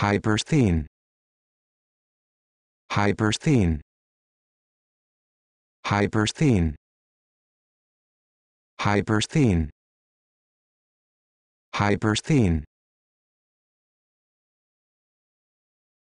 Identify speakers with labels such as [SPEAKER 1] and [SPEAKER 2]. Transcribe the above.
[SPEAKER 1] hypersthene hypersthene hypersthene hypersthene hypersthene